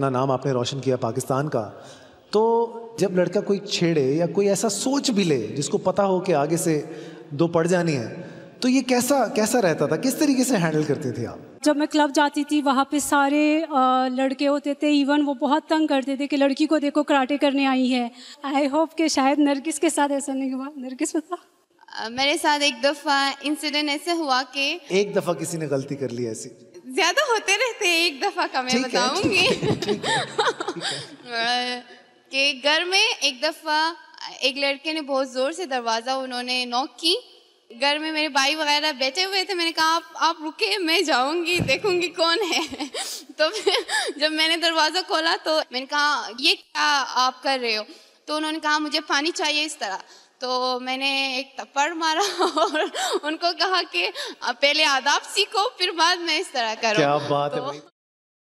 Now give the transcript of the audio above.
इतना नाम आपने रोशन किया पाकिस्तान का तो जब लड़का कोई छेड़े या कोई ऐसा सोच भी ले जिसको पता हो कि आगे से दो पड़ जानी है तो ये कैसा कैसा रहता था किस तरीके से हैंडल करती थी आप जब मैं क्लब जाती थी वहाँ पे सारे लड़के होते थे इवन वो बहुत तंग करते थे कि लड़की को देखो कराटे करने आई है आई होप कि शायद नरगिस के साथ ऐसा नहीं हुआ नरगिस बता मेरे साथ एक दफ़ा इंसिडेंट ऐसे हुआ कि एक दफ़ा किसी ने गलती कर ली ऐसी ज्यादा होते रहे दफ़ा का मैं बताऊंगी कि घर में एक दफ़ा एक लड़के ने बहुत ज़ोर से दरवाज़ा उन्होंने नॉक की घर में मेरे भाई वगैरह बैठे हुए थे मैंने कहा आप आप रुके मैं जाऊंगी देखूंगी कौन है तो जब मैंने दरवाज़ा खोला तो मैंने कहा ये क्या आप कर रहे हो तो उन्होंने कहा मुझे पानी चाहिए इस तरह तो मैंने एक थप्पड़ मारा और उनको कहा कि पहले आदाब सीखो फिर बाद में इस तरह करो क्या बात तो, है भाई